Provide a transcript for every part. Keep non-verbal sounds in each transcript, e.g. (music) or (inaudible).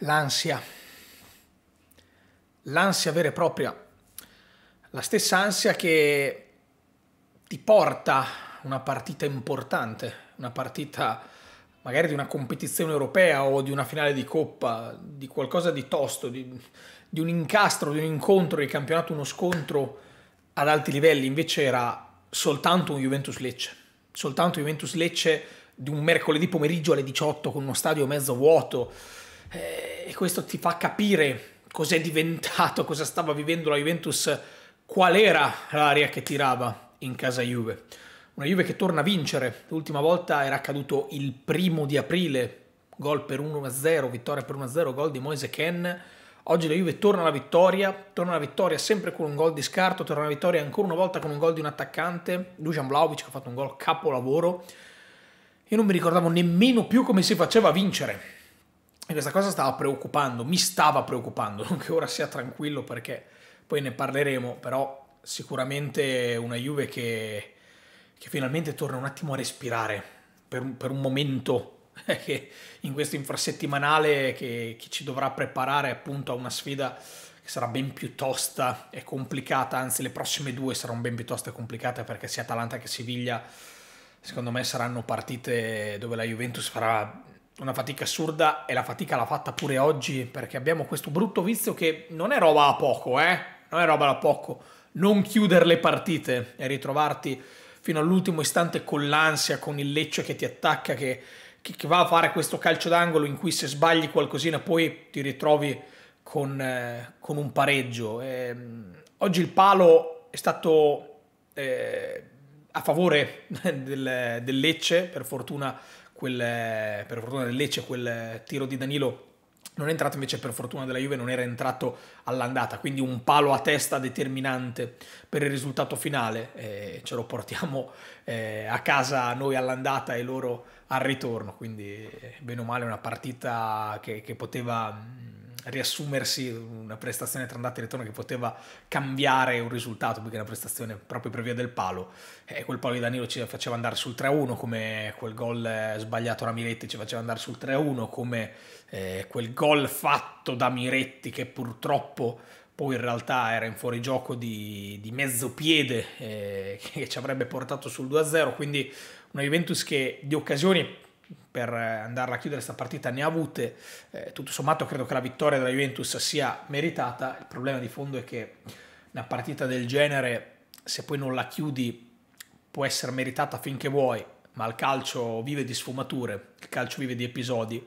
l'ansia, l'ansia vera e propria, la stessa ansia che ti porta una partita importante, una partita magari di una competizione europea o di una finale di coppa, di qualcosa di tosto, di, di un incastro, di un incontro di campionato, uno scontro ad alti livelli, invece era soltanto un Juventus Lecce, soltanto Juventus Lecce di un mercoledì pomeriggio alle 18 con uno stadio mezzo vuoto, eh, e questo ti fa capire cos'è diventato, cosa stava vivendo la Juventus, qual era l'aria che tirava in casa Juve. Una Juve che torna a vincere, l'ultima volta era accaduto il primo di aprile, gol per 1-0, vittoria per 1-0, gol di Moise Ken. Oggi la Juve torna alla vittoria, torna alla vittoria sempre con un gol di scarto, torna alla vittoria ancora una volta con un gol di un attaccante, Lucian Vlaovic che ha fatto un gol capolavoro. Io non mi ricordavo nemmeno più come si faceva a vincere e questa cosa stava preoccupando, mi stava preoccupando, (laughs) non che ora sia tranquillo perché poi ne parleremo, però sicuramente una Juve che, che finalmente torna un attimo a respirare per un, per un momento (laughs) che in questo infrasettimanale che, che, ci dovrà preparare appunto a una sfida che sarà ben più tosta e complicata, anzi le prossime due saranno ben più toste e complicate perché sia Atalanta che Siviglia secondo me saranno partite dove la Juventus farà una fatica assurda e la fatica l'ha fatta pure oggi perché abbiamo questo brutto vizio che non è roba a poco, eh? Non è roba da poco. Non chiudere le partite e ritrovarti fino all'ultimo istante con l'ansia, con il leccio che ti attacca, che, che, che va a fare questo calcio d'angolo in cui se sbagli qualcosina poi ti ritrovi con, eh, con un pareggio. E, ehm, oggi il palo è stato eh, a favore (laughs) del, del Lecce, per fortuna quel, per fortuna del Lecce, quel tiro di Danilo non è entrato invece per fortuna della Juve non era entrato all'andata quindi un palo a testa determinante per il risultato finale eh, ce lo portiamo eh, a casa noi all'andata e loro al ritorno quindi eh, bene o male una partita che, che poteva riassumersi una prestazione tra andata e ritorno che poteva cambiare un risultato, perché una prestazione proprio per via del palo. E eh, quel palo di Danilo ci faceva andare sul 3-1, come quel gol eh, sbagliato da Miretti ci faceva andare sul 3-1, come eh, quel gol fatto da Miretti che purtroppo poi in realtà era in fuorigioco di, di mezzo piede eh, (laughs) che ci avrebbe portato sul 2-0, quindi una Juventus che di occasioni per eh, andarla a chiudere questa partita ne ha avute, eh, tutto sommato credo che la vittoria della Juventus sia meritata, il problema di fondo è che una partita del genere se poi non la chiudi può essere meritata finché vuoi, ma il calcio vive di sfumature, il calcio vive di episodi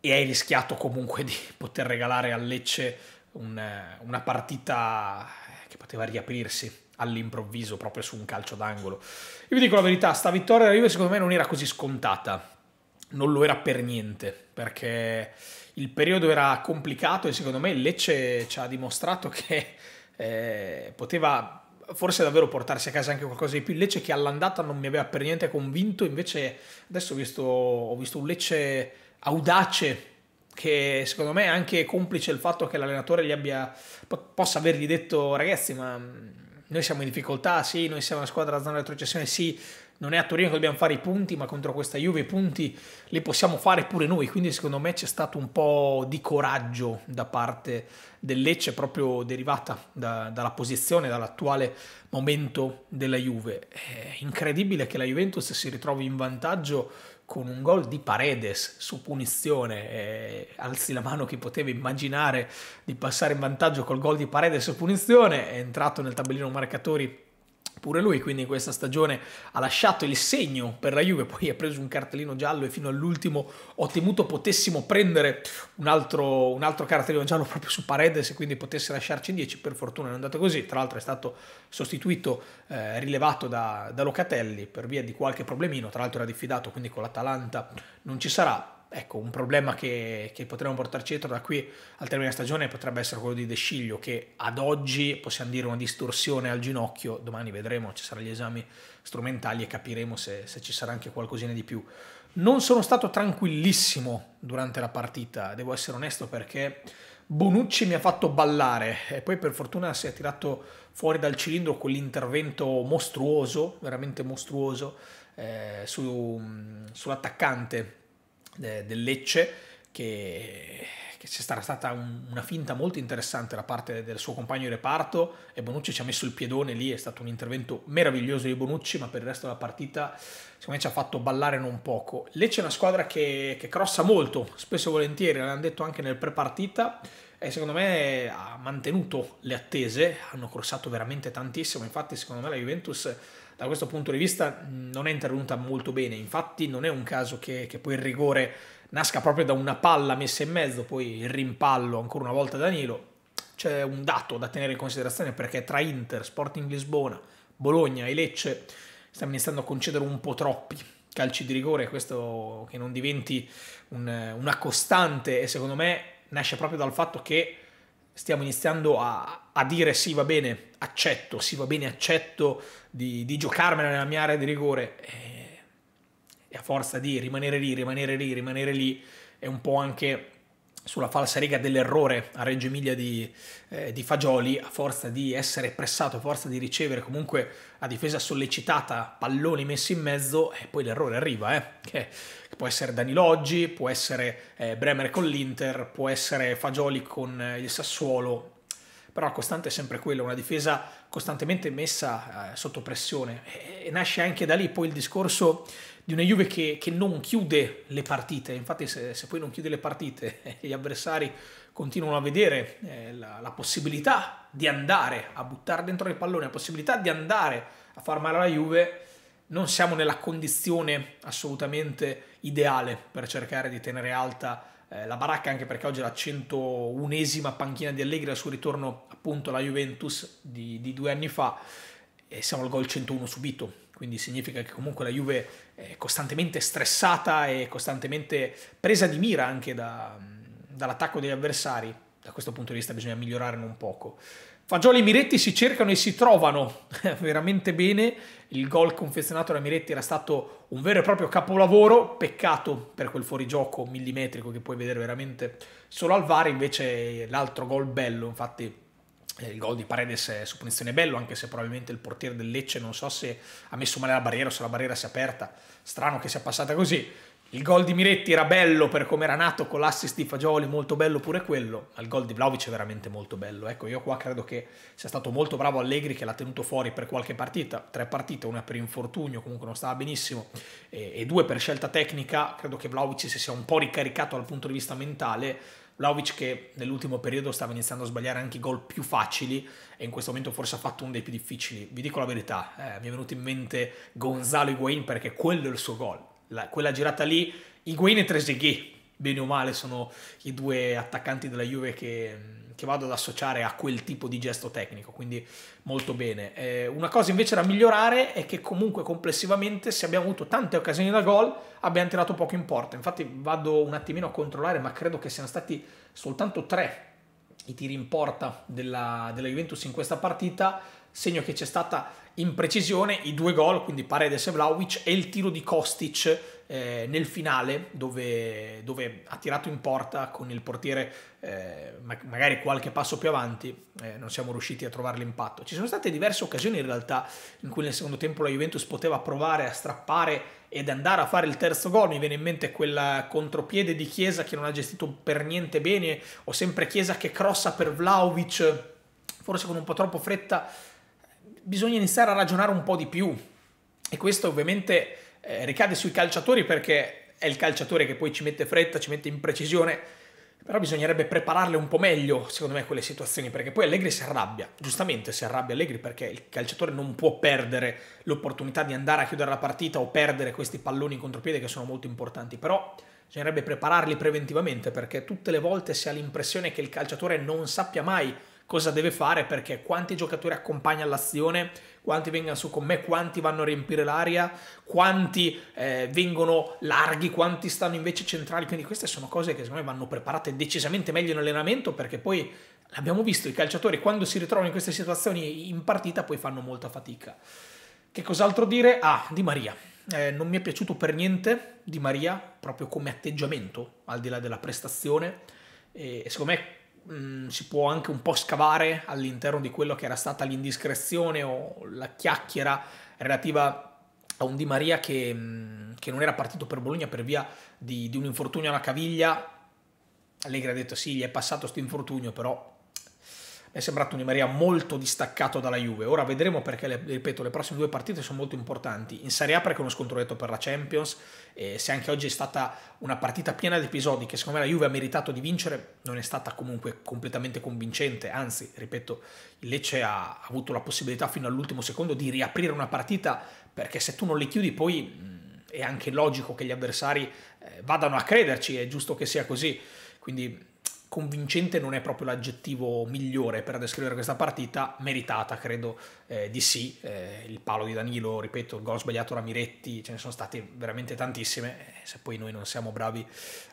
e hai rischiato comunque di (laughs) poter regalare a Lecce un, eh, una partita che poteva riaprirsi all'improvviso proprio su un calcio d'angolo. Io vi dico la verità, sta vittoria della Juve secondo me non era così scontata, non lo era per niente, perché il periodo era complicato e secondo me il Lecce ci ha dimostrato che eh, poteva forse davvero portarsi a casa anche qualcosa di più. Il Lecce che all'andata non mi aveva per niente convinto, invece adesso ho visto, ho visto un Lecce audace che secondo me è anche complice il fatto che l'allenatore gli abbia, possa avergli detto ragazzi ma noi siamo in difficoltà, sì, noi siamo una squadra a zona retrocessione, sì, non è a Torino che dobbiamo fare i punti, ma contro questa Juve i punti li possiamo fare pure noi, quindi secondo me c'è stato un po' di coraggio da parte del Lecce proprio derivata da, dalla posizione, dall'attuale momento della Juve. È incredibile che la Juventus si ritrovi in vantaggio con un gol di Paredes su punizione, eh, alzi la mano chi poteva immaginare di passare in vantaggio col gol di Paredes su punizione, è entrato nel tabellino marcatori Pure lui quindi in questa stagione ha lasciato il segno per la Juve, poi ha preso un cartellino giallo e fino all'ultimo ho temuto potessimo prendere un altro, un altro cartellino giallo proprio su Paredes e quindi potesse lasciarci in 10, per fortuna non è andato così, tra l'altro è stato sostituito, eh, rilevato da, da Locatelli per via di qualche problemino, tra l'altro era diffidato quindi con l'Atalanta non ci sarà, Ecco, un problema che, che potremmo portarci dietro da qui al termine della stagione potrebbe essere quello di De Sciglio, che ad oggi possiamo dire una distorsione al ginocchio, domani vedremo, ci saranno gli esami strumentali e capiremo se, se ci sarà anche qualcosina di più. Non sono stato tranquillissimo durante la partita, devo essere onesto perché Bonucci mi ha fatto ballare e poi per fortuna si è tirato fuori dal cilindro quell'intervento mostruoso, veramente mostruoso, eh, su, mm, sull'attaccante eh, del Lecce che, che c'è stata un, una finta molto interessante da parte del suo compagno di reparto e Bonucci ci ha messo il piedone lì, è stato un intervento meraviglioso di Bonucci ma per il resto della partita secondo me ci ha fatto ballare non poco. Lecce è una squadra che, che crossa molto, spesso e volentieri, l'hanno detto anche nel pre-partita e secondo me ha mantenuto le attese, hanno crossato veramente tantissimo, infatti secondo me la Juventus da questo punto di vista mm, non è intervenuta molto bene, infatti non è un caso che, che poi il rigore nasca proprio da una palla messa in mezzo, poi il rimpallo ancora una volta Danilo, c'è un dato da tenere in considerazione perché tra Inter, Sporting Lisbona, Bologna e Lecce stiamo iniziando a concedere un po' troppi calci di rigore, questo che non diventi un, una costante e secondo me nasce proprio dal fatto che stiamo iniziando a, a, dire sì, va bene, accetto, sì, va bene, accetto di, di giocarmela nella mia area di rigore. E, eh, e, a forza di rimanere lì, rimanere lì, rimanere lì, è un po' anche sulla falsa riga dell'errore a Reggio Emilia di, eh, di Fagioli, a forza di essere pressato, a forza di ricevere comunque a difesa sollecitata palloni messi in mezzo, e poi l'errore arriva, eh, che può essere Dani Loggi, può essere eh, Bremer con l'Inter, può essere Fagioli con eh, il Sassuolo, però la costante è sempre quella, una difesa costantemente messa eh, sotto pressione e, e, nasce anche da lì poi il discorso di una Juve che, che non chiude le partite, infatti se, se, poi non chiude le partite (laughs) gli avversari continuano a vedere eh, la, la possibilità di andare a buttare dentro il pallone, la possibilità di andare a far male alla Juve, non siamo nella condizione assolutamente ideale per cercare di tenere alta eh, la baracca, anche perché oggi è la 101esima panchina di Allegri al suo ritorno appunto alla Juventus di, di due anni fa e siamo al gol 101 subito, quindi significa che comunque la Juve è costantemente stressata e costantemente presa di mira anche da, dall'attacco degli avversari da questo punto di vista bisogna migliorare non poco. Fagioli e Miretti si cercano e si trovano (laughs) veramente bene. Il gol confezionato da Miretti era stato un vero e proprio capolavoro. Peccato per quel fuorigioco millimetrico che puoi vedere veramente solo al VAR. Invece l'altro gol bello, infatti eh, il gol di Paredes è su punizione bello, anche se probabilmente il portiere del Lecce non so se ha messo male la barriera o se la barriera si è aperta. Strano che sia passata così. Il gol di Miretti era bello per come era nato con l'assist di Fagioli, molto bello pure quello, ma il gol di Vlaovic è veramente molto bello. Ecco, io qua credo che sia stato molto bravo Allegri che l'ha tenuto fuori per qualche partita, tre partite, una per infortunio, comunque non stava benissimo, e, e due per scelta tecnica. Credo che Vlaovic si sia un po' ricaricato dal punto di vista mentale, Vlaovic che nell'ultimo periodo stava iniziando a sbagliare anche i gol più facili e in questo momento forse ha fatto uno dei più difficili. Vi dico la verità, eh, mi è venuto in mente Gonzalo Higuain perché quello è il suo gol la, quella girata lì, Higuain e Trezeguet, bene o male, sono i due attaccanti della Juve che, che, vado ad associare a quel tipo di gesto tecnico, quindi molto bene. Eh, una cosa invece da migliorare è che comunque complessivamente, se abbiamo avuto tante occasioni da gol, abbiamo tirato poco in porta. Infatti vado un attimino a controllare, ma credo che siano stati soltanto tre i tiri in porta della, della Juventus in questa partita, segno che c'è stata in precisione i due gol, quindi Paredes e Vlaovic e il tiro di Kostic eh, nel finale dove, dove, ha tirato in porta con il portiere eh, magari qualche passo più avanti, eh, non siamo riusciti a trovare l'impatto. Ci sono state diverse occasioni in realtà in cui nel secondo tempo la Juventus poteva provare a strappare ed andare a fare il terzo gol, mi viene in mente quel contropiede di Chiesa che non ha gestito per niente bene, o sempre Chiesa che crossa per Vlaovic, forse con un po' troppo fretta bisogna iniziare a ragionare un po' di più. E questo ovviamente eh, ricade sui calciatori perché è il calciatore che poi ci mette fretta, ci mette imprecisione, però bisognerebbe prepararle un po' meglio, secondo me, quelle situazioni, perché poi Allegri si arrabbia, giustamente si arrabbia Allegri perché il calciatore non può perdere l'opportunità di andare a chiudere la partita o perdere questi palloni in contropiede che sono molto importanti, però bisognerebbe prepararli preventivamente perché tutte le volte si ha l'impressione che il calciatore non sappia mai cosa deve fare, perché quanti giocatori accompagna all'azione, quanti vengono su con me, quanti vanno a riempire l'aria, quanti eh, vengono larghi, quanti stanno invece centrali. Quindi queste sono cose che secondo me vanno preparate decisamente meglio in allenamento perché poi l'abbiamo visto, i calciatori quando si ritrovano in queste situazioni in partita poi fanno molta fatica. Che cos'altro dire? Ah, Di Maria. Eh, non mi è piaciuto per niente Di Maria, proprio come atteggiamento, al di là della prestazione. E secondo me mh, mm, si può anche un po' scavare all'interno di quello che era stata l'indiscrezione o la chiacchiera relativa a un Di Maria che, mh, mm, che non era partito per Bologna per via di, di un infortunio alla caviglia. Allegri ha detto sì, gli è passato questo infortunio, però mi è sembrato un'Imeria molto distaccato dalla Juve. Ora vedremo perché, le, ripeto, le prossime due partite sono molto importanti. In Serie A perché è uno scontro retto per la Champions e se anche oggi è stata una partita piena di episodi che secondo me la Juve ha meritato di vincere, non è stata comunque completamente convincente. Anzi, ripeto, il Lecce ha avuto la possibilità fino all'ultimo secondo di riaprire una partita perché se tu non le chiudi poi mm, è anche logico che gli avversari eh, vadano a crederci, è giusto che sia così. Quindi convincente non è proprio l'aggettivo migliore per descrivere questa partita, meritata credo eh, di sì, eh, il palo di Danilo, ripeto, il gol sbagliato Ramiretti, ce ne sono state veramente tantissime, eh, se poi noi non siamo bravi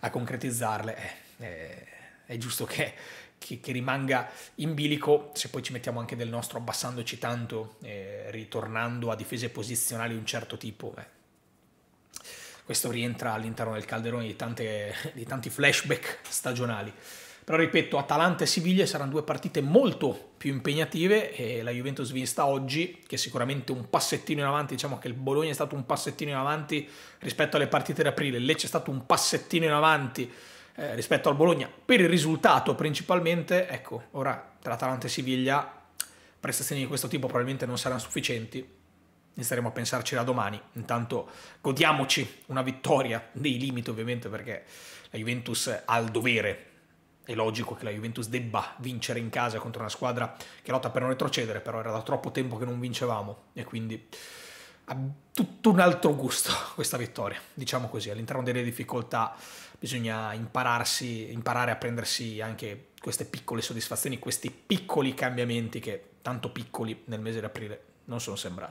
a concretizzarle eh, eh, è giusto che, che, che, rimanga in bilico, se poi ci mettiamo anche del nostro abbassandoci tanto, eh, ritornando a difese posizionali di un certo tipo. Beh questo rientra all'interno del calderone di, tante, di, tanti flashback stagionali. Però ripeto, Atalanta e Siviglia saranno due partite molto più impegnative e la Juventus vista oggi, che è sicuramente un passettino in avanti, diciamo che il Bologna è stato un passettino in avanti rispetto alle partite d'aprile, il Lecce è stato un passettino in avanti eh, rispetto al Bologna per il risultato principalmente, ecco, ora tra Atalanta e Siviglia prestazioni di questo tipo probabilmente non saranno sufficienti, inizieremo a pensarci da domani. Intanto godiamoci una vittoria dei limiti ovviamente perché la Juventus ha il dovere è logico che la Juventus debba vincere in casa contro una squadra che lotta per non retrocedere, però era da troppo tempo che non vincevamo e quindi ha tutto un altro gusto (laughs) questa vittoria, diciamo così, all'interno delle difficoltà bisogna impararsi, imparare a prendersi anche queste piccole soddisfazioni, questi piccoli cambiamenti che tanto piccoli nel mese di aprile non sono sembrati.